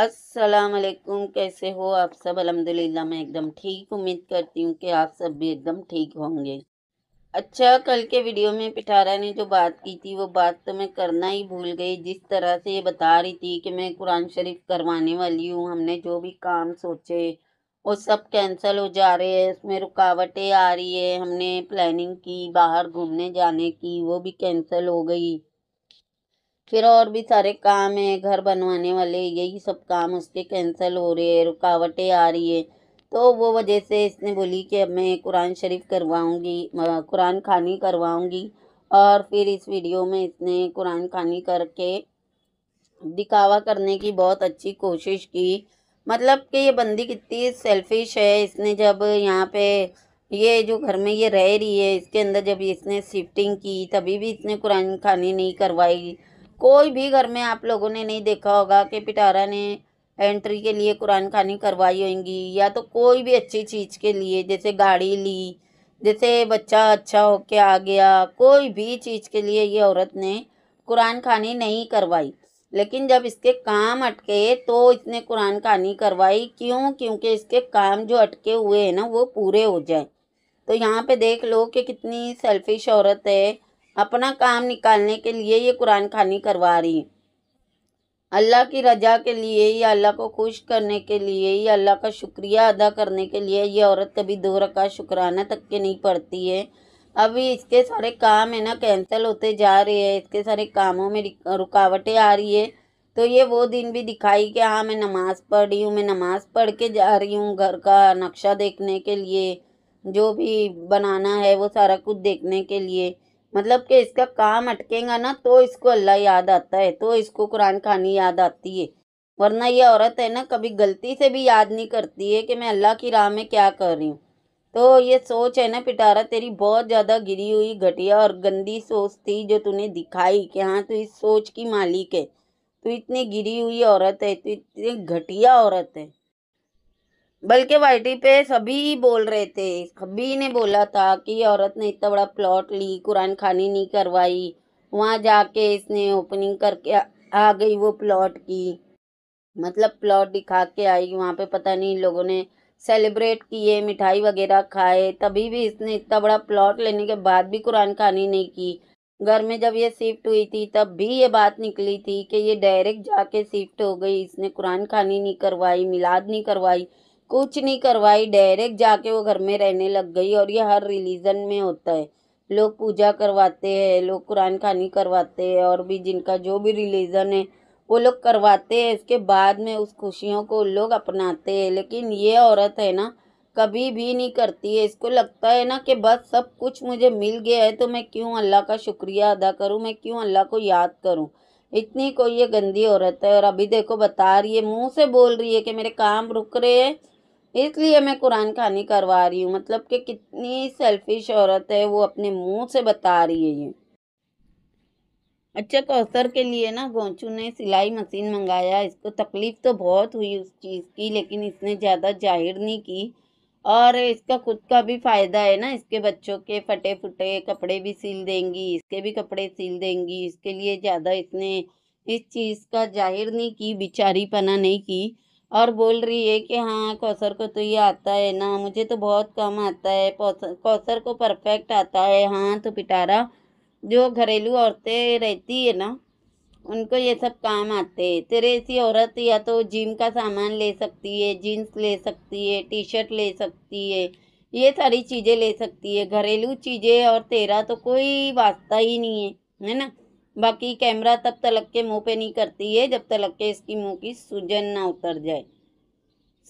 अस्सलाम वालेकुम कैसे हो आप सब अलहमदिल्ला मैं एकदम ठीक उम्मीद करती हूँ कि आप सब भी एकदम ठीक होंगे अच्छा कल के वीडियो में पिटारा ने जो बात की थी वो बात तो मैं करना ही भूल गई जिस तरह से ये बता रही थी कि मैं कुरान शरीफ करवाने वाली हूँ हमने जो भी काम सोचे वो सब कैंसिल हो जा रहे हैं उसमें रुकावटें आ रही है हमने प्लानिंग की बाहर घूमने जाने की वो भी कैंसिल हो गई फिर और भी सारे काम है घर बनवाने वाले यही सब काम उसके कैंसिल हो रहे हैं रुकावटें आ रही है तो वो वजह से इसने बोली कि अब मैं कुरान शरीफ करवाऊँगी कुरान खानी करवाऊँगी और फिर इस वीडियो में इसने कुरान खानी करके दिखावा करने की बहुत अच्छी कोशिश की मतलब कि ये बंदी कितनी सेल्फिश है इसने जब यहाँ पे ये जो घर में ये रह रही है इसके अंदर जब इसने शिफ्टिंग की तभी भी इसने कुरान खानी नहीं करवाई कोई भी घर में आप लोगों ने नहीं देखा होगा कि पिटारा ने एंट्री के लिए कुरान खानी करवाई होंगी या तो कोई भी अच्छी चीज़ के लिए जैसे गाड़ी ली जैसे बच्चा अच्छा होके आ गया कोई भी चीज़ के लिए ये औरत ने कुरान खानी नहीं करवाई लेकिन जब इसके काम अटके तो इसने कुरान खानी करवाई क्यों क्योंकि इसके काम जो अटके हुए हैं ना वो पूरे हो जाए तो यहाँ पे देख लो कि कितनी सेल्फिश औरत है अपना काम निकालने के लिए ये कुरान खानी करवा रही है अल्लाह की रजा के लिए या अल्लाह को खुश करने के लिए या अल्लाह का शुक्रिया अदा करने के लिए ये औरत कभी दो रका शुक्राना तक के नहीं पड़ती है अभी इसके सारे काम है ना कैंसिल होते जा रहे हैं इसके सारे कामों में रुकावटें आ रही है तो ये वो दिन भी दिखाई कि हाँ मैं नमाज़ पढ़ रही हूँ मैं नमाज़ पढ़ के जा रही हूँ घर का नक्शा देखने के लिए जो भी बनाना है वो सारा कुछ देखने के लिए मतलब कि इसका काम अटकेगा ना तो इसको अल्लाह याद आता है तो इसको कुरान खानी याद आती है वरना ये औरत है ना कभी गलती से भी याद नहीं करती है कि मैं अल्लाह की राह में क्या कर रही हूँ तो ये सोच है ना पिटारा तेरी बहुत ज़्यादा गिरी हुई घटिया और गंदी सोच थी जो तूने दिखाई कि हाँ तू इस सोच की मालिक है तू इतनी गिरी हुई औरत है तू इतनी घटिया औरत है बल्कि वाइटी पे सभी बोल रहे थे सभी ने बोला था कि औरत ने इतना बड़ा प्लॉट ली कुरान खानी नहीं करवाई वहाँ जाके इसने ओपनिंग करके आ गई वो प्लॉट की मतलब प्लॉट दिखा के आई वहाँ पे पता नहीं लोगों ने सेलिब्रेट किए मिठाई वगैरह खाए तभी भी इसने इतना बड़ा प्लॉट लेने के बाद भी कुरान खानी नहीं की घर में जब ये शिफ्ट हुई थी तब भी ये बात निकली थी कि ये डायरेक्ट जाके शिफ्ट हो गई इसने कुरान खानी नहीं करवाई मिलाद नहीं करवाई कुछ नहीं करवाई डायरेक्ट जाके वो घर में रहने लग गई और ये हर रिलीजन में होता है लोग पूजा करवाते हैं लोग कुरान खानी करवाते हैं और भी जिनका जो भी रिलीजन है वो लोग करवाते हैं इसके बाद में उस खुशियों को लोग अपनाते हैं लेकिन ये औरत है ना कभी भी नहीं करती है इसको लगता है ना कि बस सब कुछ मुझे मिल गया है तो मैं क्यों अल्लाह का शुक्रिया अदा करूं मैं क्यों अल्लाह को याद करूं इतनी कोई ये गंदी औरत है और अभी देखो बता रही है मुंह से बोल रही है कि मेरे काम रुक रहे हैं इसलिए मैं कुरान कहानी करवा रही हूँ मतलब कि कितनी सेल्फिश औरत है वो अपने मुंह से बता रही है ये अच्छा कौसर के लिए ना गोंचू ने सिलाई मशीन मंगाया इसको तकलीफ़ तो बहुत हुई उस चीज़ की लेकिन इसने ज़्यादा जाहिर नहीं की और इसका खुद का भी फ़ायदा है ना इसके बच्चों के फटे फुटे कपड़े भी सिल देंगी इसके भी कपड़े सिल देंगी इसके लिए ज़्यादा इसने इस चीज़ का जाहिर नहीं की पना नहीं की और बोल रही है कि हाँ कौसर को तो ये आता है ना मुझे तो बहुत कम आता है कौसर को परफेक्ट आता है हाँ तो पिटारा जो घरेलू औरतें रहती है ना उनको ये सब काम आते हैं तेरे ऐसी औरत या तो जिम का सामान ले सकती है जीन्स ले सकती है टी शर्ट ले सकती है ये सारी चीज़ें ले सकती है घरेलू चीज़ें और तेरा तो कोई वास्ता ही नहीं है है ना बाकी कैमरा तब तलक के मुंह पे नहीं करती है जब तलक के इसकी मुंह की सूजन ना उतर जाए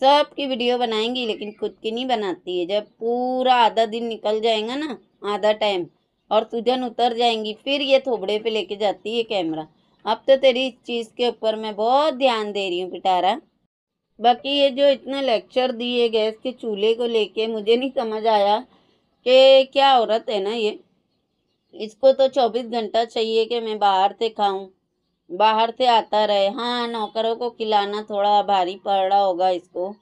सब की वीडियो बनाएंगी लेकिन खुद की नहीं बनाती है जब पूरा आधा दिन निकल जाएगा ना आधा टाइम और सूजन उतर जाएंगी फिर ये थोबड़े पे लेके जाती है कैमरा अब तो तेरी इस चीज़ के ऊपर मैं बहुत ध्यान दे रही हूँ पिटारा बाकी ये जो इतना लेक्चर दिए गैस के चूल्हे को लेके मुझे नहीं समझ आया कि क्या औरत है ना ये इसको तो चौबीस घंटा चाहिए कि मैं बाहर से खाऊं बाहर से आता रहे हाँ नौकरों को खिलाना थोड़ा भारी पड़ रहा होगा इसको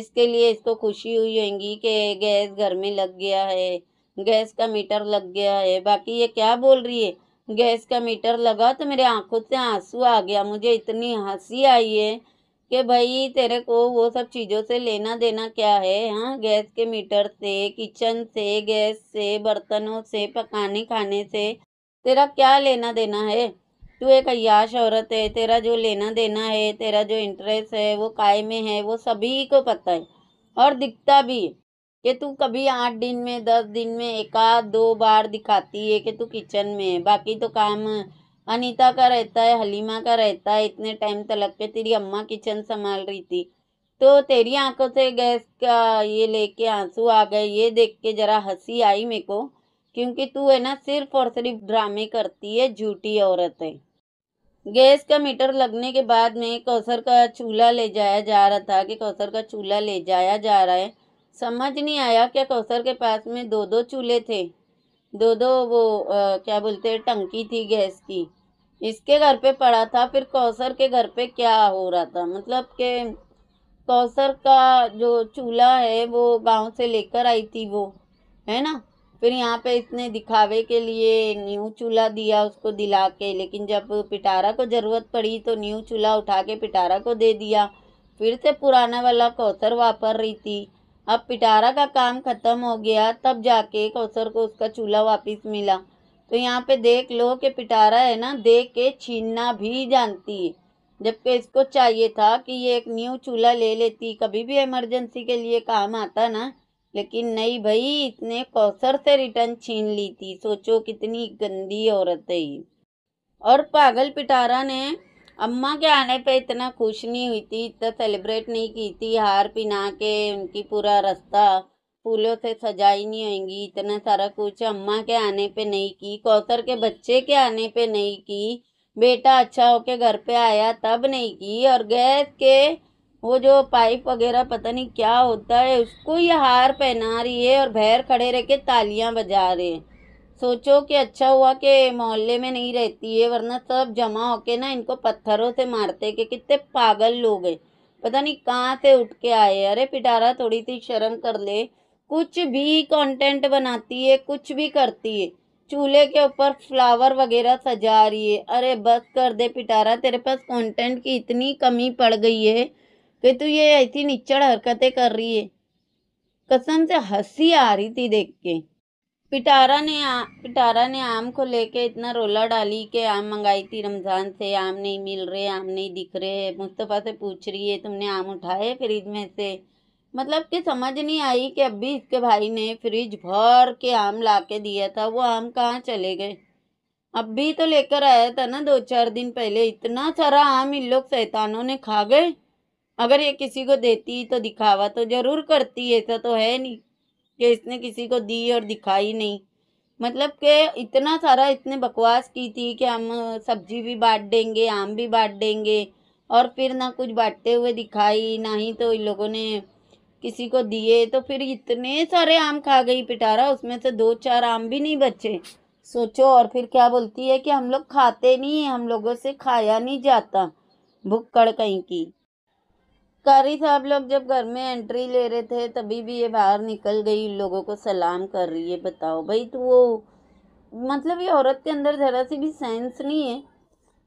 इसके लिए इसको खुशी हुई होगी कि गैस घर में लग गया है गैस का मीटर लग गया है बाकी ये क्या बोल रही है गैस का मीटर लगा तो मेरे आंखों से आंसू आ गया मुझे इतनी हंसी आई है कि भाई तेरे को वो सब चीज़ों से लेना देना क्या है हाँ गैस के मीटर से किचन से गैस से बर्तनों से पकाने खाने से तेरा क्या लेना देना है तू एक अयाश औरत है तेरा जो लेना देना है तेरा जो इंटरेस्ट है वो काय में है वो सभी को पता है और दिखता भी है कि तू कभी आठ दिन में दस दिन में एक आध दो बार दिखाती है कि तू किचन में बाकी तो काम अनीता का रहता है हलीमा का रहता है इतने टाइम तक के तेरी अम्मा किचन संभाल रही थी तो तेरी आंखों से गैस का ये लेके आंसू आ गए ये देख के ज़रा हंसी आई मेरे को क्योंकि तू है ना सिर्फ और सिर्फ ड्रामे करती है झूठी औरत है गैस का मीटर लगने के बाद में कौसर का चूल्हा ले जाया जा रहा था कि कौसर का चूल्हा ले जाया जा रहा है समझ नहीं आया क्या कौसर के पास में दो दो चूल्हे थे दो दो वो आ, क्या बोलते हैं टंकी थी गैस की इसके घर पे पड़ा था फिर कौसर के घर पे क्या हो रहा था मतलब के कौसर का जो चूल्हा है वो गांव से लेकर आई थी वो है ना फिर यहाँ पे इसने दिखावे के लिए न्यू चूल्हा दिया उसको दिला के लेकिन जब पिटारा को ज़रूरत पड़ी तो न्यू चूल्हा उठा के पिटारा को दे दिया फिर से पुराना वाला कौसर वापर रही थी अब पिटारा का काम ख़त्म हो गया तब जाके कौसर को उसका चूल्हा वापस मिला तो यहाँ पे देख लो कि पिटारा है ना देख के छीनना भी जानती है जबकि इसको चाहिए था कि ये एक न्यू चूल्हा ले लेती कभी भी इमरजेंसी के लिए काम आता ना लेकिन नहीं भाई इसने कौसर से रिटर्न छीन ली थी सोचो कितनी गंदी औरत है और पागल पिटारा ने अम्मा के आने पे इतना खुश नहीं हुई थी इतना सेलिब्रेट नहीं की थी हार पिना के उनकी पूरा रास्ता फूलों से सजाई नहीं होगी इतना सारा कुछ अम्मा के आने पे नहीं की कौतर के बच्चे के आने पे नहीं की बेटा अच्छा होके घर पे आया तब नहीं की और गैस के वो जो पाइप वगैरह पता नहीं क्या होता है उसको ये हार पहना रही है और भैर खड़े रह के तालियां बजा रहे हैं सोचो कि अच्छा हुआ कि मोहल्ले में नहीं रहती है वरना सब जमा होके ना इनको पत्थरों से मारते कि कितने पागल लोग हैं पता नहीं कहाँ से उठ के आए अरे पिटारा थोड़ी सी शर्म कर ले कुछ भी कंटेंट बनाती है कुछ भी करती है चूल्हे के ऊपर फ्लावर वगैरह सजा रही है अरे बस कर दे पिटारा तेरे पास कंटेंट की इतनी कमी पड़ गई है कि तू ये ऐसी निचड़ हरकतें कर रही है कसम से हंसी आ रही थी देख के पिटारा ने आ, पिटारा ने आम को लेके इतना रोला डाली कि आम मंगाई थी रमज़ान से आम नहीं मिल रहे आम नहीं दिख रहे मुस्तफ़ा से पूछ रही है तुमने आम उठाए फ्रिज में से मतलब कि समझ नहीं आई कि अभी इसके भाई ने फ्रिज भर के आम ला के दिया था वो आम कहाँ चले गए अब भी तो लेकर आया था ना दो चार दिन पहले इतना सारा आम इन लोग शैतानों ने खा गए अगर ये किसी को देती तो दिखावा तो ज़रूर करती ऐसा तो है नहीं कि इसने किसी को दी और दिखाई नहीं मतलब कि इतना सारा इतने बकवास की थी कि हम सब्जी भी बांट देंगे आम भी बांट देंगे और फिर ना कुछ बांटते हुए दिखाई ना ही तो इन लोगों ने किसी को दिए तो फिर इतने सारे आम खा गई पिटारा उसमें से दो चार आम भी नहीं बचे सोचो और फिर क्या बोलती है कि हम लोग खाते नहीं हम लोगों से खाया नहीं जाता भुक्कड़ कहीं की कारी साहब लोग जब घर में एंट्री ले रहे थे तभी भी ये बाहर निकल गई लोगों को सलाम कर रही है बताओ भाई तो वो मतलब ये औरत के अंदर ज़रा सी भी सेंस नहीं है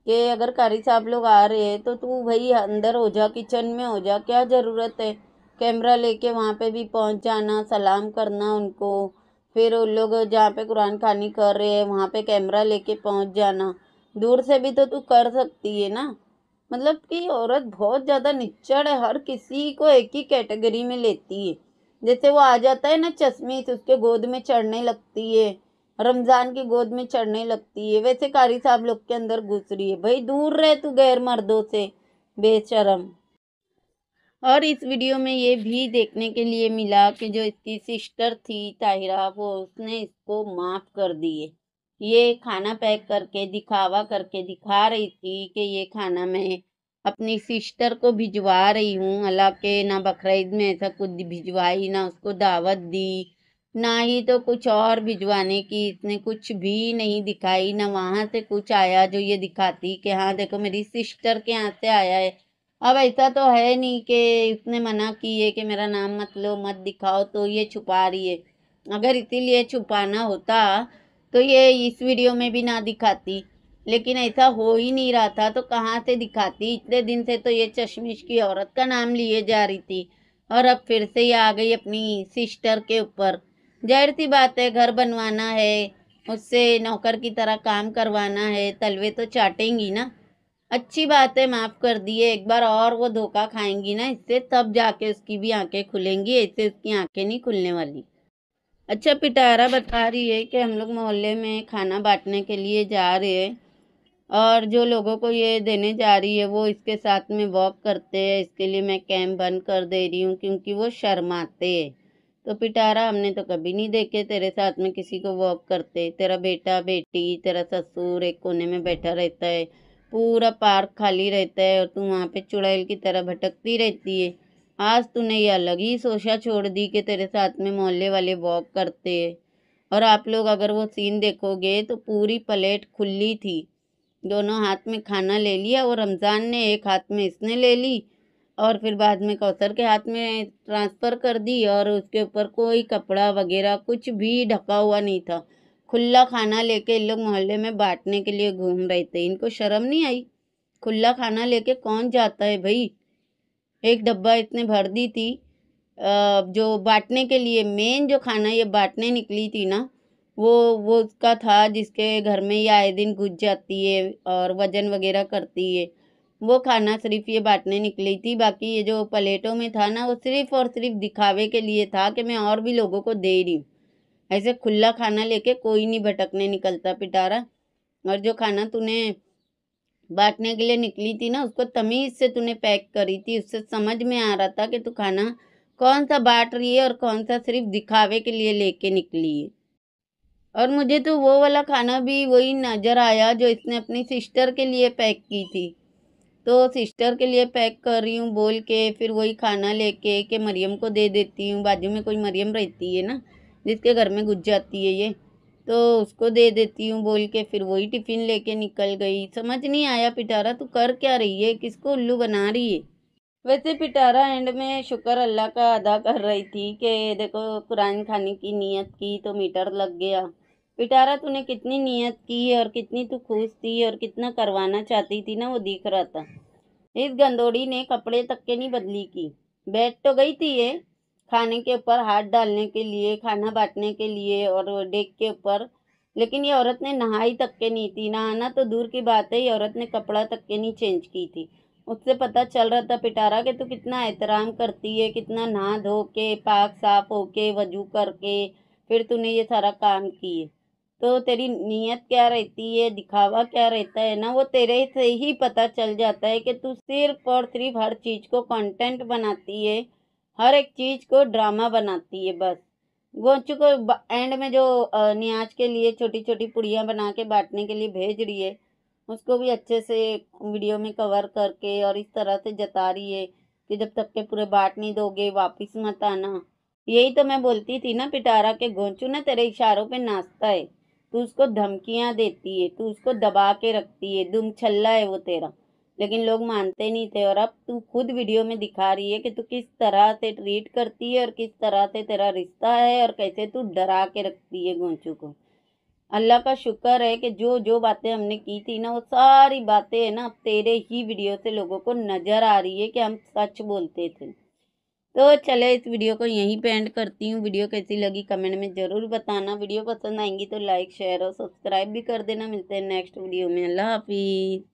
कि अगर कारी साहब लोग आ रहे हैं तो तू भाई अंदर हो जा किचन में हो जा क्या ज़रूरत है कैमरा लेके वहाँ पे भी पहुँच जाना सलाम करना उनको फिर उन लोग जहाँ पे कुरान खानी कर रहे हैं वहाँ पे कैमरा लेके पहुँच जाना दूर से भी तो तू कर सकती है ना मतलब कि औरत बहुत ज़्यादा निच्चड़ है हर किसी को एक ही कैटेगरी में लेती है जैसे वो आ जाता है ना तो उसके गोद में चढ़ने लगती है रमज़ान की गोद में चढ़ने लगती है वैसे कारी साहब लोग के अंदर घुस रही है भाई दूर रहे तू गैर मर्दों से बेचरम और इस वीडियो में ये भी देखने के लिए मिला कि जो इसकी सिस्टर थी ताहिरा वो उसने इसको माफ़ कर दिए ये खाना पैक करके दिखावा करके दिखा रही थी कि ये खाना मैं अपनी सिस्टर को भिजवा रही हूँ हालांकि ना बकरीद में ऐसा कुछ भिजवाई ना उसको दावत दी ना ही तो कुछ और भिजवाने की इसने कुछ भी नहीं दिखाई ना वहाँ से कुछ आया जो ये दिखाती कि हाँ देखो मेरी सिस्टर के यहाँ से आया है अब ऐसा तो है नहीं कि इसने मना की है कि मेरा नाम मत लो मत दिखाओ तो ये छुपा रही है अगर इसीलिए छुपाना होता तो ये इस वीडियो में भी ना दिखाती लेकिन ऐसा हो ही नहीं रहा था तो कहाँ से दिखाती इतने दिन से तो ये चश्मिश की औरत का नाम लिए जा रही थी और अब फिर से ये आ गई अपनी सिस्टर के ऊपर जाहिर सी बात है घर बनवाना है उससे नौकर की तरह काम करवाना है तलवे तो चाटेंगी ना अच्छी बात है माफ़ कर दिए एक बार और वो धोखा खाएंगी ना इससे तब जाके उसकी भी आंखें खुलेंगी ऐसे उसकी आंखें नहीं खुलने वाली अच्छा पिटारा बता रही है कि हम लोग मोहल्ले में खाना बांटने के लिए जा रहे हैं और जो लोगों को ये देने जा रही है वो इसके साथ में वॉक करते हैं इसके लिए मैं कैम्प बंद कर दे रही हूँ क्योंकि वो शर्माते हैं तो पिटारा हमने तो कभी नहीं देखे तेरे साथ में किसी को वॉक करते तेरा बेटा बेटी तेरा ससुर एक कोने में बैठा रहता है पूरा पार्क खाली रहता है और तू वहाँ पे चुड़ैल की तरह भटकती रहती है आज तूने ये अलग ही सोचा छोड़ दी कि तेरे साथ में मोहल्ले वाले वॉक करते और आप लोग अगर वो सीन देखोगे तो पूरी प्लेट खुली थी दोनों हाथ में खाना ले लिया और रमज़ान ने एक हाथ में इसने ले ली और फिर बाद में कौसर के हाथ में ट्रांसफ़र कर दी और उसके ऊपर कोई कपड़ा वगैरह कुछ भी ढका हुआ नहीं था खुला खाना लेके इन लोग मोहल्ले में बांटने के लिए घूम रहे थे इनको शर्म नहीं आई खुला खाना लेके कौन जाता है भाई एक डब्बा इतने भर दी थी जो बांटने के लिए मेन जो खाना ये बाटने निकली थी ना वो वो उसका था जिसके घर में ये आए दिन घुस जाती है और वजन वगैरह करती है वो खाना सिर्फ ये बांटने निकली थी बाकी ये जो प्लेटों में था ना वो सिर्फ और सिर्फ दिखावे के लिए था कि मैं और भी लोगों को दे रही हूँ ऐसे खुला खाना लेके कोई नहीं भटकने निकलता पिटारा और जो खाना तूने बांटने के लिए निकली थी ना उसको तमीज़ से तूने पैक करी थी उससे समझ में आ रहा था कि तू खाना कौन सा बांट रही है और कौन सा सिर्फ दिखावे के लिए लेके निकली है और मुझे तो वो वाला खाना भी वही नज़र आया जो इसने अपनी सिस्टर के लिए पैक की थी तो सिस्टर के लिए पैक कर रही हूँ बोल के फिर वही खाना लेके के मरियम को दे देती हूँ बाजू में कोई मरियम रहती है ना जिसके घर में घुस जाती है ये तो उसको दे देती हूँ बोल के फिर वही टिफ़िन लेके निकल गई समझ नहीं आया पिटारा तू कर क्या रही है किसको उल्लू बना रही है वैसे पिटारा एंड में शुक्र अल्लाह का अदा कर रही थी कि देखो कुरान खाने की नीयत की तो मीटर लग गया पिटारा तूने कितनी नीयत की और कितनी तू खुश थी और कितना करवाना चाहती थी ना वो दिख रहा था इस गंदोड़ी ने कपड़े तक के नहीं बदली की बैठ तो गई थी ये खाने के ऊपर हाथ डालने के लिए खाना बांटने के लिए और डेक के ऊपर लेकिन ये औरत ने नहाई तक के नहीं थी नहाना तो दूर की बात है ये औरत ने कपड़ा तक के नहीं चेंज की थी उससे पता चल रहा था पिटारा कि तू कितना एहतराम करती है कितना नहा धो के पाक साफ हो के वजू करके फिर तूने ये सारा काम किए तो तेरी नीयत क्या रहती है दिखावा क्या रहता है ना वो तेरे से ही पता चल जाता है कि तू सिर्फ और सिर्फ हर चीज़ को कंटेंट बनाती है हर एक चीज़ को ड्रामा बनाती है बस गोंचू को एंड में जो न्याज के लिए छोटी छोटी पुड़ियाँ बना के बांटने के लिए भेज रही है उसको भी अच्छे से वीडियो में कवर करके और इस तरह से जता रही है कि जब तक के पूरे बांट नहीं दोगे वापिस मत आना यही तो मैं बोलती थी ना पिटारा के गोंचू ना तेरे इशारों पे नाचता है तू उसको धमकियाँ देती है तू उसको दबा के रखती है दुम छल्ला है वो तेरा लेकिन लोग मानते नहीं थे और अब तू खुद वीडियो में दिखा रही है कि तू किस तरह से ट्रीट करती है और किस तरह से तेरा रिश्ता है और कैसे तू डरा के रखती है गोंचू को अल्लाह का शुक्र है कि जो जो बातें हमने की थी ना वो सारी बातें है ना अब तेरे ही वीडियो से लोगों को नज़र आ रही है कि हम सच बोलते थे तो चले इस वीडियो को यहीं पे एंड करती हूँ वीडियो कैसी लगी कमेंट में ज़रूर बताना वीडियो पसंद आएंगी तो लाइक शेयर और सब्सक्राइब भी कर देना मिलते हैं नेक्स्ट वीडियो में अल्लाह हाफिज़